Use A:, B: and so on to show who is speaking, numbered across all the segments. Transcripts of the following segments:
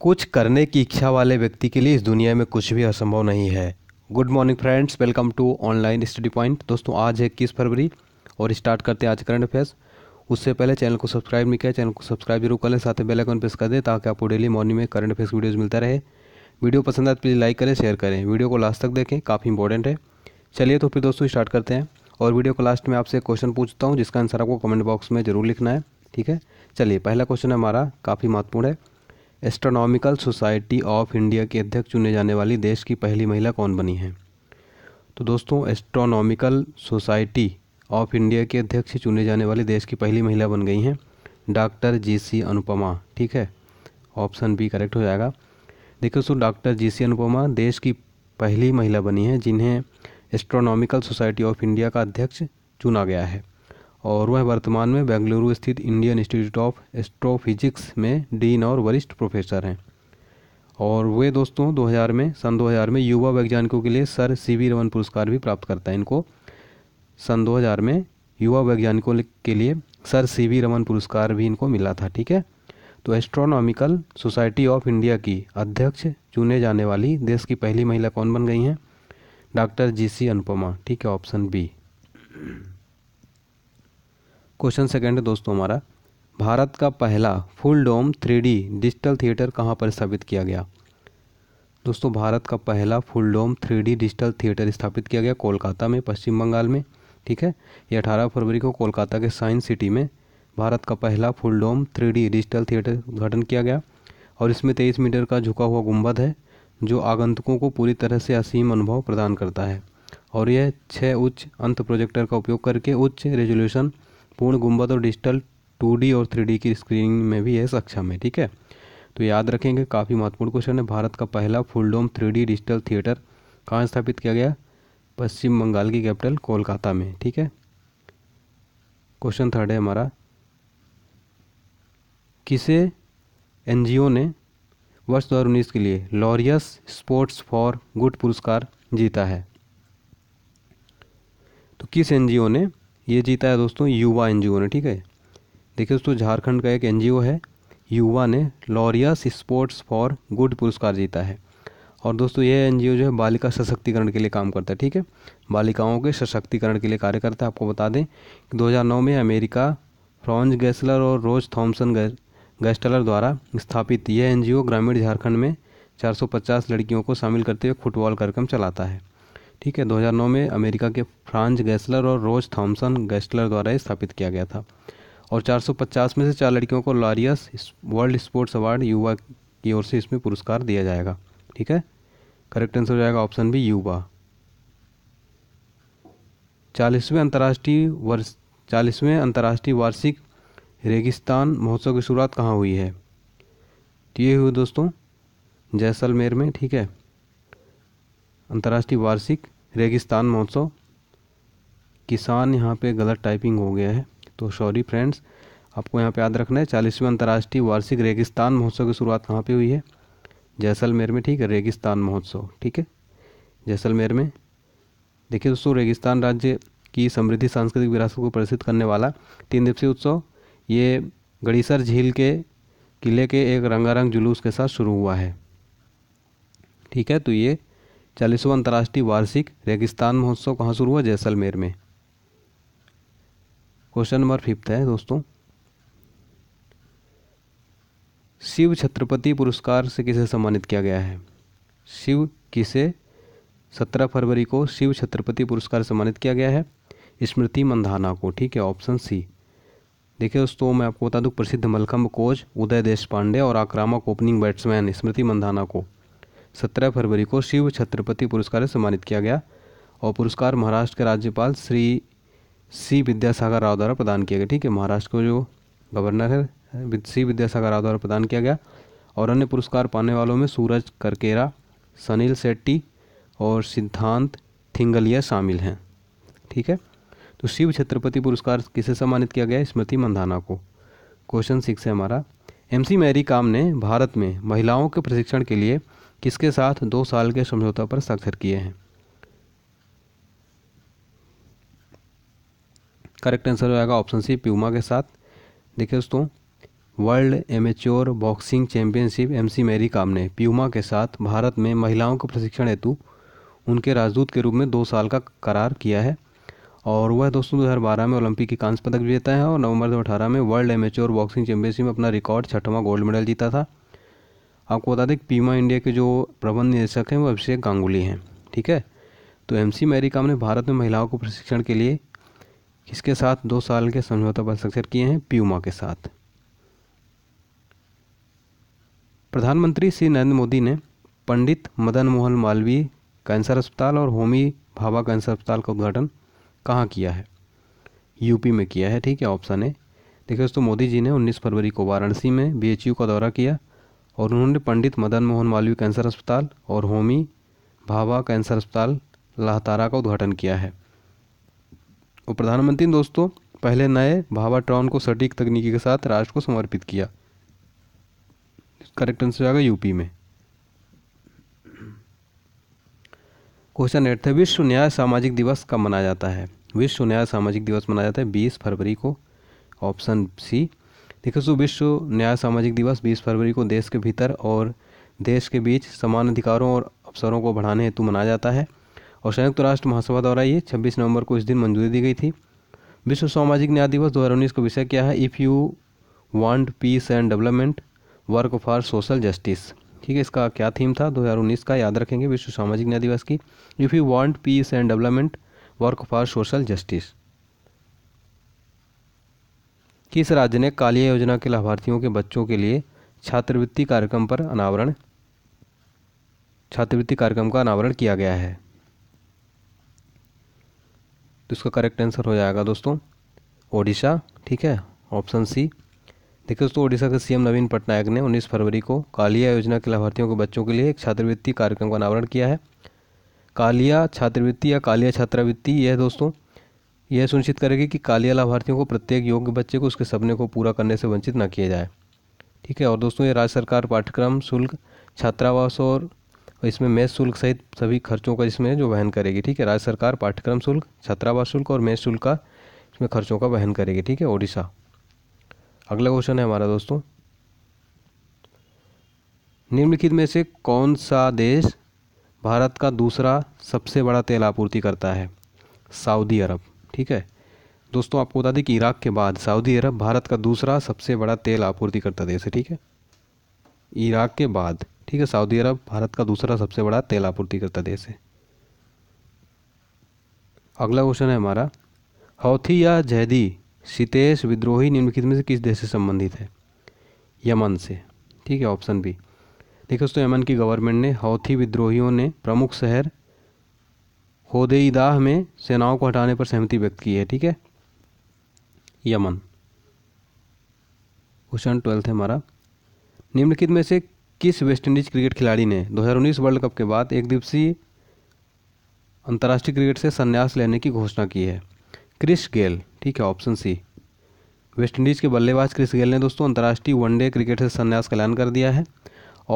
A: कुछ करने की इच्छा वाले व्यक्ति के लिए इस दुनिया में कुछ भी असंभव नहीं है good morning friends welcome to online study point दोस्तों आज है इक्कीस फरवरी और स्टार्ट करते हैं आज करंट अफेयर्स उससे पहले चैनल को सब्सक्राइब नहीं किया चैनल को सब्सक्राइब जरूर कर लें साथ ही बेल आइकन प्रेस कर दें ताकि आपको डेली मॉर्निंग में करंट अफेयर्स वीडियोज़ मिलता रहे वीडियो पसंद आए तो प्लीज़ लाइक करें शेयर करें वीडियो को लास्ट तक देखें काफ़ी इंपॉर्टेंट है चलिए तो फिर दोस्तों स्टार्ट करते हैं और वीडियो को लास्ट में आपसे क्वेश्चन पूछता हूँ जिसका आंसर आपको कमेंट बॉक्स में ज़रूर लिखना है ठीक है चलिए पहला क्वेश्चन हमारा काफ़ी महत्वपूर्ण है एस्ट्रोनॉमिकल सोसाइटी ऑफ इंडिया की अध्यक्ष चुने जाने वाली देश की पहली महिला कौन बनी है तो दोस्तों एस्ट्रोनॉमिकल सोसाइटी ऑफ इंडिया के अध्यक्ष चुने जाने वाली देश की पहली महिला बन गई हैं डॉक्टर जी सी अनुपमा ठीक है ऑप्शन बी करेक्ट हो जाएगा देखिए दोस्तों डॉक्टर जी सी अनुपमा देश की पहली महिला बनी है जिन्हें एस्ट्रोनॉमिकल सोसाइटी ऑफ इंडिया का अध्यक्ष चुना गया है और वह वर्तमान में बेंगलुरु स्थित इंडियन इंस्टीट्यूट ऑफ एस्ट्रोफिजिक्स में डीन और वरिष्ठ प्रोफेसर हैं और वे दोस्तों 2000 में सन 2000 में युवा वैज्ञानिकों के लिए सर सी वी रमन पुरस्कार भी प्राप्त करता है इनको सन 2000 में युवा वैज्ञानिकों के लिए सर सी वी रमन पुरस्कार भी इनको मिला था ठीक है तो एस्ट्रोनॉमिकल सोसाइटी ऑफ इंडिया की अध्यक्ष चुने जाने वाली देश की पहली महिला कौन बन गई हैं डॉक्टर जी सी अनुपमा ठीक है ऑप्शन बी क्वेश्चन सेकंड है दोस्तों हमारा भारत का पहला full dome three digital theatre कहाँ पर स्थापित किया गया दोस्तों भारत का पहला full dome three digital theatre स्थापित किया गया कोलकाता में पश्चिम बंगाल में ठीक है ये अठारह फरवरी को कोलकाता के साइंस सिटी में भारत का पहला full dome three digital theatre उद्घाटन किया गया और इसमें तेईस मीटर का झुका हुआ गुम्बद है जो आगंतुकों को पूरी तरह से असीम अनुभव प्रदान करता है और यह छः उच्च अंत प्रोजेक्टर का उपयोग करके उच्च रेजोल्यूशन पूर्ण गुंबद और डिजिटल टू और थ्री की स्क्रीनिंग में भी है सक्षम है ठीक है तो याद रखेंगे काफ़ी महत्वपूर्ण क्वेश्चन है भारत का पहला full dome three digital theatre कहाँ स्थापित किया गया पश्चिम बंगाल की कैपिटल कोलकाता में ठीक है क्वेश्चन थर्ड है हमारा किसे एनजीओ ने वर्ष दो के लिए लॉरियस स्पोर्ट्स फॉर गुड पुरस्कार जीता है तो किस एनजीओ ने ये जीता है दोस्तों युवा एन ने ठीक है देखिए दोस्तों झारखंड का एक एन है युवा ने लॉरियस स्पोर्ट्स फॉर गुड पुरस्कार जीता है और दोस्तों यह एन जो है बालिका सशक्तिकरण के लिए काम करता है ठीक है बालिकाओं के सशक्तिकरण के लिए कार्य करता है आपको बता दें कि 2009 में अमेरिका फ्रॉन्ज गैसलर और रोज थॉम्सन गैस्टलर द्वारा स्थापित यह एन ग्रामीण झारखंड में 450 लड़कियों को शामिल करते हुए फुटबॉल कार्यक्रम चलाता है ठीक है 2009 में अमेरिका के फ्रांज गैसलर और रोज थॉमसन गैसलर द्वारा स्थापित किया गया था और 450 में से चार लड़कियों को लॉरियस वर्ल्ड स्पोर्ट्स अवार्ड युवा की ओर से इसमें पुरस्कार दिया जाएगा ठीक है करेक्ट आंसर हो जाएगा ऑप्शन बी युवा चालीसवें अंतर्राष्ट्रीय वर्ष चालीसवें अंतर्राष्ट्रीय वार्षिक रेगिस्तान महोत्सव की शुरुआत कहाँ हुई है तो ये हुई दोस्तों जैसलमेर में ठीक है अंतर्राष्ट्रीय वार्षिक रेगिस्तान महोत्सव किसान यहाँ पे गलत टाइपिंग हो गया है तो सॉरी फ्रेंड्स आपको यहाँ पे याद रखना है चालीसवें अंतर्राष्ट्रीय वार्षिक रेगिस्तान महोत्सव की शुरुआत कहाँ पे हुई है जैसलमेर में ठीक है रेगिस्तान महोत्सव ठीक है जैसलमेर में देखिए दोस्तों रेगिस्तान राज्य की समृद्धि सांस्कृतिक विरासत को प्रदर्शित करने वाला तीन दिवसीय उत्सव ये गड़ीसर झील के किले के एक रंगारंग जुलूस के साथ शुरू हुआ है ठीक है तो ये चालीसवा अंतर्राष्ट्रीय वार्षिक रेगिस्तान महोत्सव कहाँ शुरू हुआ जैसलमेर में क्वेश्चन नंबर फिफ्थ है दोस्तों शिव छत्रपति पुरस्कार से किसे सम्मानित किया गया है शिव किसे सत्रह फरवरी को शिव छत्रपति पुरस्कार सम्मानित किया गया है स्मृति मंधाना को ठीक है ऑप्शन सी देखिए दोस्तों मैं आपको बता दूं प्रसिद्ध मलखम्ब कोच उदय देश पांडे और आक्रामक ओपनिंग बैट्समैन स्मृति मंधाना को 17 फरवरी को शिव छत्रपति पुरस्कार से सम्मानित किया गया और पुरस्कार महाराष्ट्र के राज्यपाल श्री सी विद्यासागर राव द्वारा प्रदान किया गया ठीक है महाराष्ट्र को जो गवर्नर है सी विद्यासागर राव द्वारा प्रदान किया गया और अन्य पुरस्कार पाने वालों में सूरज करकेरा सनील सेट्टी और सिद्धांत थिंगलिया शामिल हैं ठीक है तो शिव छत्रपति पुरस्कार किसे सम्मानित किया गया स्मृति मंधाना को क्वेश्चन सिक्स है हमारा एमसी मैरी काम ने भारत में महिलाओं के प्रशिक्षण के लिए किसके साथ दो साल के समझौता पर स्वाक्षर किए हैं करेक्ट आंसर हो जाएगा ऑप्शन सी प्यूमा के साथ देखिए दोस्तों world amateur boxing championship MC Mary Kom ने प्यूमा के साथ भारत में महिलाओं को प्रशिक्षण हेतु उनके राजदूत के रूप में दो साल का करार किया है और वह दोस्तों दो में ओलंपिक की कांस्य पदक जीता है और नवंबर दो में वर्ल्ड एमेच्योर बॉक्सिंग चैंपियनशिप में अपना रिकॉर्ड छठवां गोल्ड मेडल जीता था आपको बता दें पीमा इंडिया के जो प्रबंध निदेशक हैं वो अभिषेक गांगुली हैं ठीक है तो एम सी मेरी ने भारत में महिलाओं को प्रशिक्षण के लिए किसके साथ दो साल के समझौता पर हस्ताक्षर किए हैं प्यूमा के साथ प्रधानमंत्री श्री नरेंद्र मोदी ने पंडित मदन मोहन मालवीय कैंसर अस्पताल और होमी भाभा कैंसर अस्पताल का उद्घाटन कहाँ किया है यूपी में किया है ठीक है ऑप्शन है देखिए दोस्तों मोदी जी ने 19 फरवरी को वाराणसी में बीएचयू का दौरा किया और उन्होंने पंडित मदन मोहन मालवीय कैंसर अस्पताल और होमी भाभा कैंसर अस्पताल लाहतारा का उद्घाटन किया है और प्रधानमंत्री ने दोस्तों पहले नए भाभा ट्राउन को सटीक तकनीकी के साथ राष्ट्र को समर्पित किया करेक्ट आंसर आएगा यूपी में क्वेश्चन एट है विश्व न्याय सामाजिक दिवस कब मनाया जाता है विश्व न्याय सामाजिक दिवस मनाया जाता है बीस फरवरी को ऑप्शन सी देखिए सो विश्व न्याय सामाजिक दिवस 20 फरवरी को देश के भीतर और देश के बीच समान अधिकारों और अवसरों को बढ़ाने हेतु मनाया जाता है और संयुक्त राष्ट्र महासभा द्वारा ये 26 नवंबर को इस दिन मंजूरी दी गई थी विश्व सामाजिक न्याय दिवस दो का विषय क्या है if you want peace and development work for social justice ठीक है इसका क्या थीम था 2019 का याद रखेंगे विश्व सामाजिक न्याय दिवस की if you want peace and development work for social justice किस राज्य ने कालिया योजना के लाभार्थियों के बच्चों के लिए छात्रवृत्ति कार्यक्रम पर अनावरण छात्रवृत्ति कार्यक्रम का अनावरण किया गया है तो इसका करेक्ट आंसर हो जाएगा दोस्तों ओडिशा ठीक है ऑप्शन सी देखिए दोस्तों ओडिशा के सीएम नवीन पटनायक ने 19 फरवरी को कालिया योजना के लाभार्थियों के बच्चों के लिए एक छात्रवृत्ति कार्यक्रम का अनावरण किया है कालिया छात्रवृत्ति या कालिया छात्रावृत्ति यह दोस्तों यह सुनिश्चित करेगी कि कालिया लाभार्थियों को प्रत्येक योग्य बच्चे को उसके सपने को पूरा करने से वंचित न किया जाए ठीक है और दोस्तों ये राज्य सरकार पाठ्यक्रम शुल्क छात्रावास और इसमें मेस शुल्क सहित सभी खर्चों का इसमें जो वहन करेगी ठीक है राज्य सरकार पाठ्यक्रम शुल्क छात्रावास शुल्क और मेस शुल्क का इसमें खर्चों का वहन करेगी ठीक है ओडिशा अगला क्वेश्चन है हमारा दोस्तों निम्नलिखित में से कौन सा देश भारत का दूसरा सबसे बड़ा तेल आपूर्ति करता है सऊदी अरब ठीक है दोस्तों आपको बता दें कि इराक़ के बाद सऊदी अरब भारत का दूसरा सबसे बड़ा तेल आपूर्तिकर्ता देश है ठीक है इराक़ के बाद ठीक है सऊदी अरब भारत का दूसरा सबसे बड़ा तेल आपूर्तिकर्ता देश है अगला क्वेश्चन है हमारा हौथी या जहदी सितेश विद्रोही निम्नलिखित में से किस देश से संबंधित है यमन से ठीक है ऑप्शन बी देखिए दोस्तों यमन की गवर्नमेंट ने हौथी विद्रोहियों ने प्रमुख शहर होदेई में सेनाओं को हटाने पर सहमति व्यक्त की है ठीक है यमन क्वेश्चन ट्वेल्थ है हमारा निम्नलिखित में से किस वेस्टइंडीज क्रिकेट खिलाड़ी ने 2019 वर्ल्ड कप के बाद एक दिवसीय अंतर्राष्ट्रीय क्रिकेट से संन्यास लेने की घोषणा की है क्रिस गेल ठीक है ऑप्शन सी वेस्टइंडीज़ के बल्लेबाज क्रिस गेल ने दोस्तों अंतर्राष्ट्रीय वनडे क्रिकेट से संन्यास का ऐलान कर दिया है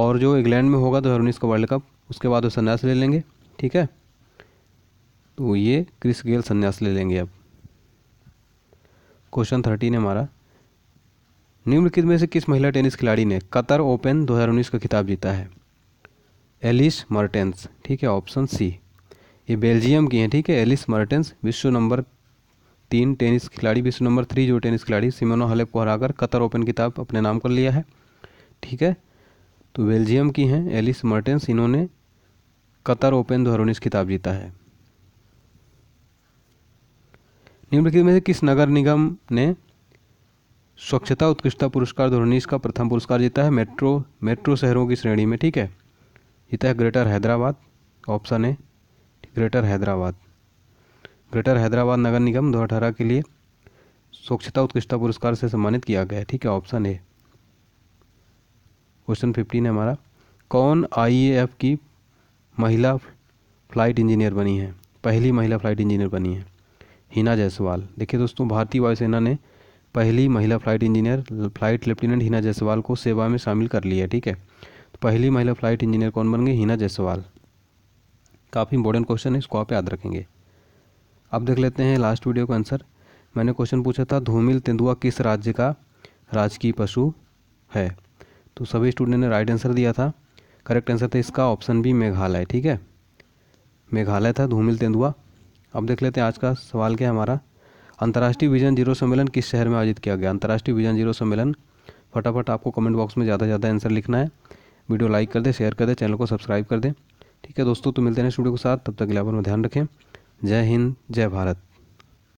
A: और जो इंग्लैंड में होगा दो हज़ार उन्नीस का वर्ल्ड कप उसके बाद वो संन्यास ले लेंगे ठीक है तो ये क्रिस गेल संन्यास ले लेंगे अब क्वेश्चन थर्टीन है हमारा निम्नलिखित में से किस महिला टेनिस खिलाड़ी ने कतर ओपन 2019 का खिताब जीता है एलिस मर्टेंस ठीक है ऑप्शन सी ये बेल्जियम की हैं ठीक है एलिस मर्टेंस विश्व नंबर तीन टेनिस खिलाड़ी विश्व नंबर थ्री जो टेनिस खिलाड़ी सिमोनो हलेप को हराकर कतर ओपन किताब अपने नाम कर लिया है ठीक है तो बेल्जियम की हैं एलिस मर्टेंस इन्होंने कतर ओपन दो किताब जीता है निम्नलिखित में से किस नगर निगम ने स्वच्छता उत्कृष्टता पुरस्कार दो का प्रथम पुरस्कार जीता है मेट्रो मेट्रो शहरों की श्रेणी में ठीक है जीता है ग्रेटर हैदराबाद ऑप्शन है ग्रेटर हैदराबाद ग्रेटर हैदराबाद नगर निगम दो के लिए स्वच्छता उत्कृष्टता पुरस्कार से सम्मानित किया गया है ठीक है ऑप्शन ए क्वेश्चन फिफ्टीन है हमारा कौन आई की महिला फ्लाइट इंजीनियर बनी है पहली महिला फ्लाइट इंजीनियर बनी है हिना जायसवाल देखिए दोस्तों भारतीय वायुसेना ने पहली महिला flight engineer flight lieutenant Hina Jaiswal को सेवा में शामिल कर लिया ठीक है तो पहली महिला फ्लाइट इंजीनियर कौन बन गई हिना जायसवाल काफ़ी इंपॉर्टेंट क्वेश्चन है इसको आप याद रखेंगे अब देख लेते हैं लास्ट वीडियो का आंसर मैंने क्वेश्चन पूछा था धूमिल तेंदुआ किस राज्य का राजकीय पशु है तो सभी स्टूडेंट ने राइट आंसर दिया था करेक्ट आंसर था इसका ऑप्शन भी मेघालय ठीक है मेघालय था धूमिल तेंदुआ अब देख लेते हैं आज का सवाल क्या है हमारा अंतर्राष्ट्रीय विजन जीरो सम्मेलन किस शहर में आयोजित किया गया अंतर्राष्ट्रीय विजन जीरो सम्मेलन फटाफट आपको कमेंट बॉक्स में ज़्यादा से ज़्यादा आंसर लिखना है वीडियो लाइक कर दें शेयर कर दें चैनल को सब्सक्राइब कर दें ठीक है दोस्तों तो मिलते हैं स्टूडियो के साथ तब तक के लिए ध्यान रखें जय हिंद जय भारत